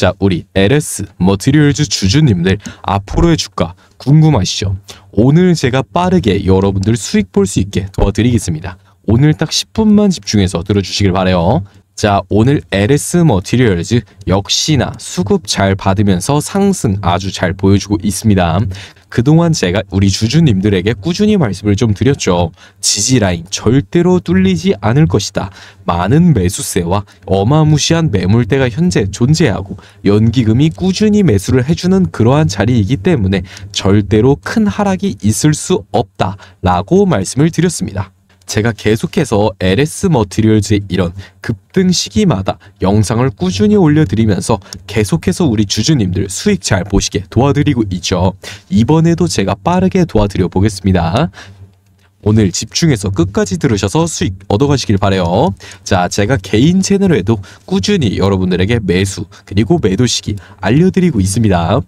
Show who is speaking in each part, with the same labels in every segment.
Speaker 1: 자, 우리 LS 머티리얼즈 뭐 주주님들 앞으로의 주가 궁금하시죠? 오늘 제가 빠르게 여러분들 수익 볼 수 있게 도와드리겠습니다. 오늘 딱 10분만 집중해서 들어주시길 바래요. 자, 오늘 LS 머티리얼즈 뭐 역시나 수급 잘 받으면서 상승 아주 잘 보여주고 있습니다. 그동안 제가 우리 주주님들에게 꾸준히 말씀을 좀 드렸죠. 지지라인 절대로 뚫리지 않을 것이다. 많은 매수세와 어마무시한 매물대가 현재 존재하고 연기금이 꾸준히 매수를 해주는 그러한 자리이기 때문에 절대로 큰 하락이 있을 수 없다 라고 말씀을 드렸습니다. 제가 계속해서 LS 머티리얼즈의 이런 급등 시기마다 영상을 꾸준히 올려드리면서 계속해서 우리 주주님들 수익 잘 보시게 도와드리고 있죠. 이번에도 제가 빠르게 도와드려 보겠습니다. 오늘 집중해서 끝까지 들으셔서 수익 얻어가시길 바래요. 자, 제가 개인 채널에도 꾸준히 여러분들에게 매수 그리고 매도 시기 알려드리고 있습니다.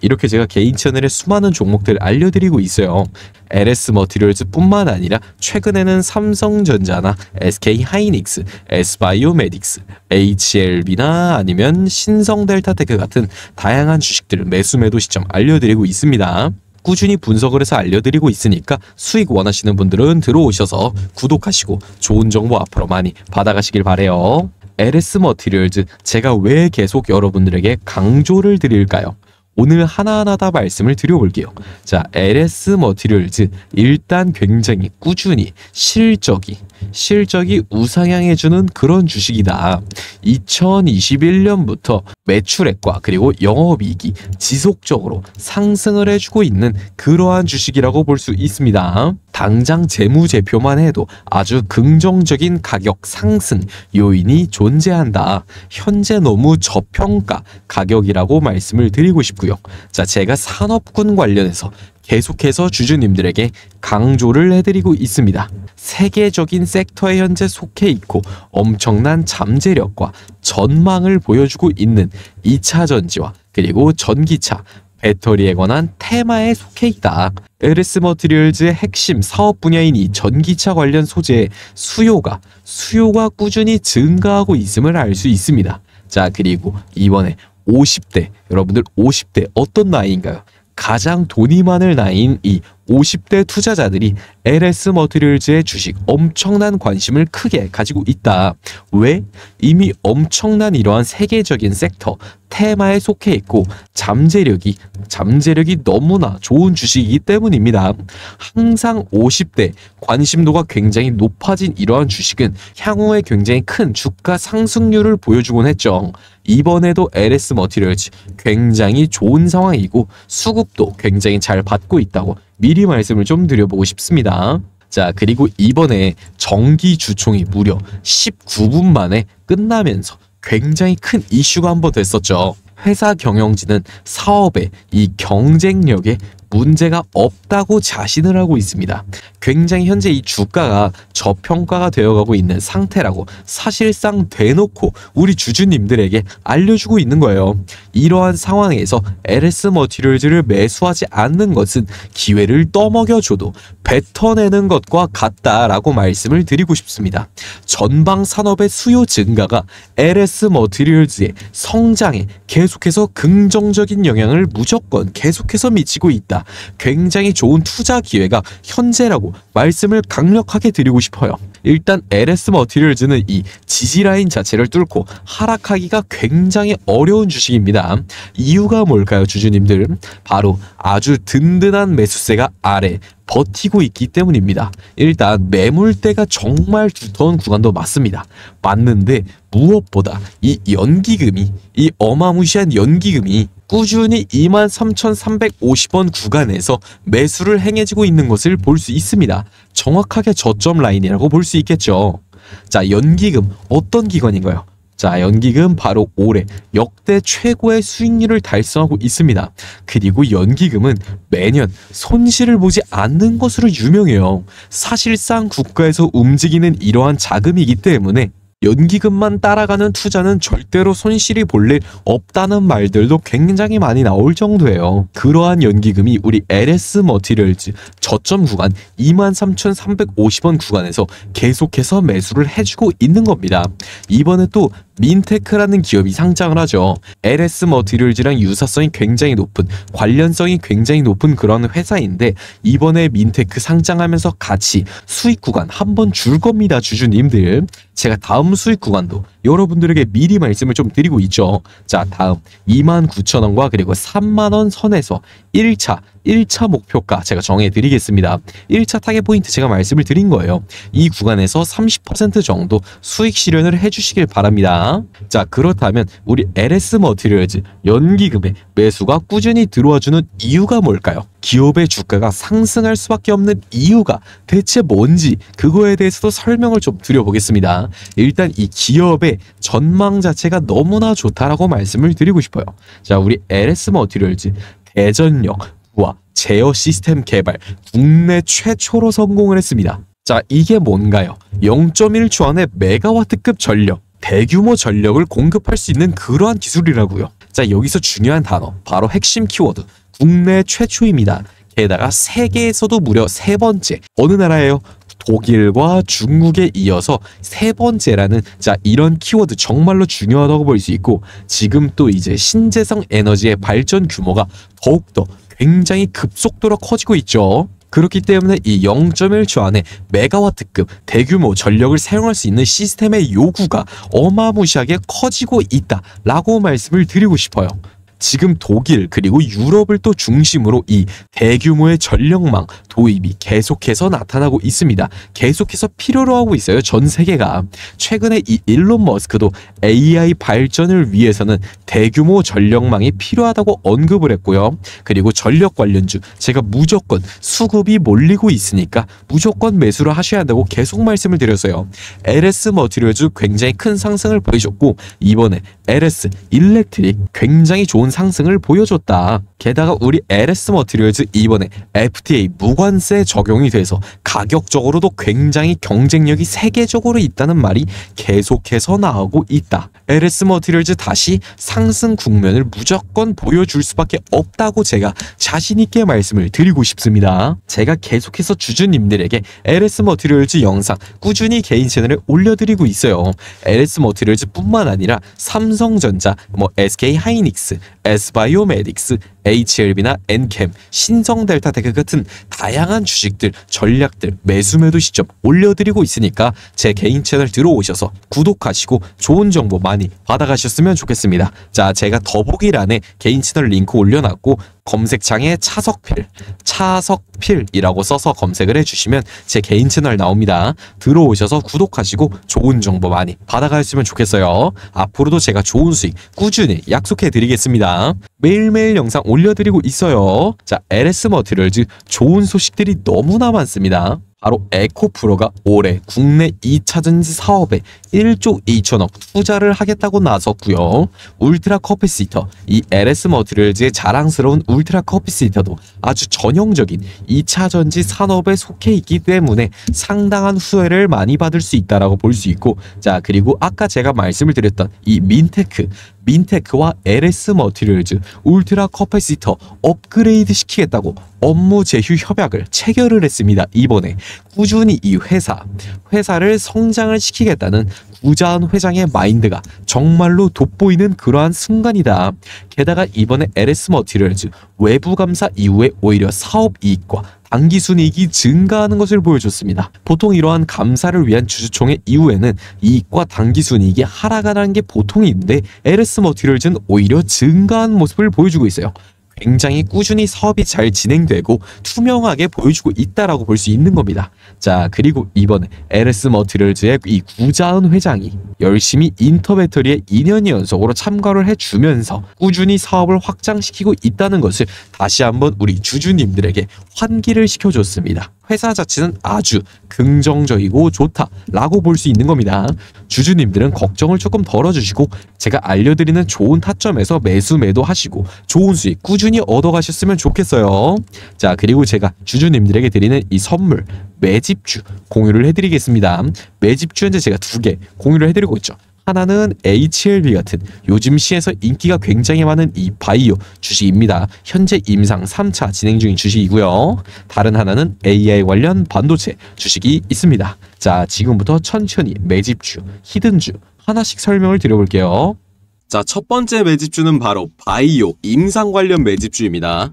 Speaker 1: 이렇게 제가 개인 채널의 수많은 종목들을 알려드리고 있어요. LS 머티리얼즈뿐만 아니라 최근에는 삼성전자나 SK 하이닉스, S바이오메딕스, HLB나 아니면 신성델타테크 같은 다양한 주식들을 매수 매도 시점 알려드리고 있습니다. 꾸준히 분석을 해서 알려드리고 있으니까 수익 원하시는 분들은 들어오셔서 구독하시고 좋은 정보 앞으로 많이 받아가시길 바래요. LS 머티리얼즈 제가 왜 계속 여러분들에게 강조를 드릴까요? 오늘 하나하나 다 말씀을 드려볼게요. 자, LS 머티리얼즈 일단 굉장히 꾸준히 실적이 실적이 우상향해주는 그런 주식이다. 2021년부터 매출액과 그리고 영업이익이 지속적으로 상승을 해주고 있는 그러한 주식이라고 볼 수 있습니다. 당장 재무제표만 해도 아주 긍정적인 가격 상승 요인이 존재한다. 현재 너무 저평가 가격이라고 말씀을 드리고 싶고요. 자, 제가 산업군 관련해서 계속해서 주주님들에게 강조를 해드리고 있습니다. 세계적인 섹터에 현재 속해 있고 엄청난 잠재력과 전망을 보여주고 있는 2차전지와 그리고 전기차, 배터리에 관한 테마에 속해 있다. LS 머트리얼즈의 핵심 사업 분야인 이 전기차 관련 소재의 수요가 수요가 꾸준히 증가하고 있음을 알 수 있습니다. 자 그리고 이번에 50대 여러분들 50대 어떤 나이인가요? 가장 돈이 많을 나이인 이 50대 투자자들이 LS 머티리얼즈의 주식 엄청난 관심을 크게 가지고 있다. 왜? 이미 엄청난 이러한 세계적인 섹터, 테마에 속해 있고 잠재력이 잠재력이 너무나 좋은 주식이기 때문입니다. 항상 50대 관심도가 굉장히 높아진 이러한 주식은 향후에 굉장히 큰 주가 상승률을 보여주곤 했죠. 이번에도 LS 머티리얼즈 굉장히 좋은 상황이고 수급도 굉장히 잘 받고 있다고 미리 말씀을 좀 드려보고 싶습니다. 자, 그리고 이번에 정기 주총이 무려 19분 만에 끝나면서 굉장히 큰 이슈가 한 번 됐었죠. 회사 경영진은 사업의 이 경쟁력에 문제가 없다고 자신을 하고 있습니다. 굉장히 현재 이 주가가 저평가가 되어가고 있는 상태라고 사실상 대놓고 우리 주주님들에게 알려주고 있는 거예요. 이러한 상황에서 LS 머티리얼즈를 매수하지 않는 것은 기회를 떠먹여줘도 뱉어내는 것과 같다라고 말씀을 드리고 싶습니다. 전방 산업의 수요 증가가 LS 머티리얼즈의 성장에 계속해서 긍정적인 영향을 무조건 계속해서 미치고 있다. 있습니다. 굉장히 좋은 투자 기회가 현재라고 말씀을 강력하게 드리고 싶어요. 일단 LS 머티리얼즈는 이 지지라인 자체를 뚫고 하락하기가 굉장히 어려운 주식입니다. 이유가 뭘까요 주주님들? 바로 아주 든든한 매수세가 아래 버티고 있기 때문입니다. 일단 매물대가 정말 두터운 구간도 맞습니다. 맞는데 무엇보다 이 연기금이 이 어마무시한 연기금이 꾸준히 23,350원 구간에서 매수를 행해지고 있는 것을 볼 수 있습니다. 정확하게 저점 라인이라고 볼 수 있겠죠. 자, 연기금 어떤 기관인가요? 자, 연기금 바로 올해 역대 최고의 수익률을 달성하고 있습니다. 그리고 연기금은 매년 손실을 보지 않는 것으로 유명해요. 사실상 국가에서 움직이는 이러한 자금이기 때문에 연기금만 따라가는 투자는 절대로 손실이 볼일 없다는 말들도 굉장히 많이 나올 정도예요. 그러한 연기금이 우리 LS 머티리얼즈 저점 구간 23,350원 구간에서 계속해서 매수를 해주고 있는 겁니다. 이번에 또 민테크라는 기업이 상장을 하죠. LS 머티리얼즈랑 유사성이 굉장히 높은 관련성이 굉장히 높은 그런 회사인데 이번에 민테크 상장하면서 같이 수익 구간 한번 줄 겁니다 주주님들. 제가 다음 수익 구간도 여러분들에게 미리 말씀을 좀 드리고 있죠. 자 다음 29,000원과 그리고 3만원 선에서 1차 1차 목표가 제가 정해드리겠습니다. 1차 타겟 포인트 제가 말씀을 드린 거예요. 이 구간에서 30% 정도 수익 실현을 해주시길 바랍니다. 자 그렇다면 우리 LS 머티리얼즈 연기금에 매수가 꾸준히 들어와주는 이유가 뭘까요? 기업의 주가가 상승할 수밖에 없는 이유가 대체 뭔지 그거에 대해서도 설명을 좀 드려보겠습니다. 일단 이 기업의 전망 자체가 너무나 좋다라고 말씀을 드리고 싶어요. 자, 우리 LS 머티리얼즈 뭐 대전역 부와 제어 시스템 개발 국내 최초로 성공을 했습니다. 자, 이게 뭔가요? 0.1초 안에 메가와트급 전력, 대규모 전력을 공급할 수 있는 그러한 기술이라고요. 자, 여기서 중요한 단어, 바로 핵심 키워드, 국내 최초입니다. 게다가 세계에서도 무려 세 번째. 어느 나라예요? 독일과 중국에 이어서 세 번째라는 자 이런 키워드 정말로 중요하다고 볼 수 있고 지금 또 이제 신재성 에너지의 발전 규모가 더욱더 굉장히 급속도로 커지고 있죠. 그렇기 때문에 이 0.1초 안에 메가와트급 대규모 전력을 사용할 수 있는 시스템의 요구가 어마무시하게 커지고 있다라고 말씀을 드리고 싶어요. 지금 독일 그리고 유럽을 또 중심으로 이 대규모의 전력망 도입이 계속해서 나타나고 있습니다. 계속해서 필요로 하고 있어요. 전 세계가. 최근에 이 일론 머스크도 AI 발전을 위해서는 대규모 전력망이 필요하다고 언급을 했고요. 그리고 전력 관련주 제가 무조건 수급이 몰리고 있으니까 무조건 매수를 하셔야 한다고 계속 말씀을 드렸어요. LS 머티리얼주 굉장히 큰 상승을 보여줬고 이번에 LS 일렉트릭 굉장히 좋은 놀라 상승을 보여줬다. 게다가 우리 LS 머티리얼즈 이번에 FTA 무관세 적용이 돼서 가격적으로도 굉장히 경쟁력이 세계적으로 있다는 말이 계속해서 나오고 있다. LS 머티리얼즈 다시 상승 국면을 무조건 보여줄 수밖에 없다고 제가 자신있게 말씀을 드리고 싶습니다. 제가 계속해서 주주님들에게 LS 머티리얼즈 영상 꾸준히 개인 채널에 올려드리고 있어요. LS 머티리얼즈 뿐만 아니라 삼성전자, 뭐 SK 하이닉스, 에스바이오메딕스, HLB나 엔캠, 신성델타테크 같은 다양한 주식들, 전략들, 매수매도 시점 올려드리고 있으니까 제 개인 채널 들어오셔서 구독하시고 좋은 정보 많이 받아가셨으면 좋겠습니다. 자, 제가 더보기란에 개인 채널 링크 올려놨고 검색창에 차석필, 차석필이라고 써서 검색을 해주시면 제 개인 채널 나옵니다. 들어오셔서 구독하시고 좋은 정보 많이 받아가셨으면 좋겠어요. 앞으로도 제가 좋은 수익 꾸준히 약속해드리겠습니다. 매일매일 영상 올려드리고 있어요. 자, LS 머티럴즈 좋은 소식들이 너무나 많습니다. 바로 에코프로가 올해 국내 2차전지 사업에 1조 2천억 투자를 하겠다고 나섰고요. 울트라 커피시터, 이 LS 머티리얼즈의 자랑스러운 울트라 커피시터도 아주 전형적인 2차전지 산업에 속해 있기 때문에 상당한 후회를 많이 받을 수 있다라고 볼 수 있고 자 그리고 아까 제가 말씀을 드렸던 이 민테크 민테크와 LS 머티리얼즈 울트라 커패시터 업그레이드 시키겠다고 업무 제휴 협약을 체결을 했습니다. 이번에 꾸준히 이 회사, 회사를 성장을 시키겠다는 우자한 회장의 마인드가 정말로 돋보이는 그러한 순간이다. 게다가 이번에 LS 머티리얼즈 외부 감사 이후에 오히려 사업 이익과 당기 순이익이 증가하는 것을 보여줬습니다. 보통 이러한 감사를 위한 주주총회 이후에는 이익과 당기 순이익이 하락하는 게 보통인데 에르스 머티럴즈는 오히려 증가한 모습을 보여주고 있어요. 굉장히 꾸준히 사업이 잘 진행되고 투명하게 보여주고 있다라고 볼 수 있는 겁니다. 자 그리고 이번에 에르스 머티럴즈의 이 구자은 회장이 열심히 인터배터리에 2년 연속으로 참가를 해주면서 꾸준히 사업을 확장시키고 있다는 것을 다시 한번 우리 주주님들에게 환기를 시켜줬습니다. 회사 자체는 아주 긍정적이고 좋다라고 볼 수 있는 겁니다. 주주님들은 걱정을 조금 덜어주시고 제가 알려드리는 좋은 타점에서 매수 매도하시고 좋은 수익 꾸준히 얻어가셨으면 좋겠어요. 자 그리고 제가 주주님들에게 드리는 이 선물 매집주 공유를 해드리겠습니다. 매집주 현재 제가 두 개 공유를 해드리고 있죠. 하나는 HLB 같은 요즘 시에서 인기가 굉장히 많은 이 바이오 주식입니다. 현재 임상 3차 진행 중인 주식이고요. 다른 하나는 AI 관련 반도체 주식이 있습니다. 자, 지금부터 천천히 매집주, 히든주 하나씩 설명을 드려볼게요. 자, 첫 번째 매집주는 바로 바이오 임상 관련 매집주입니다.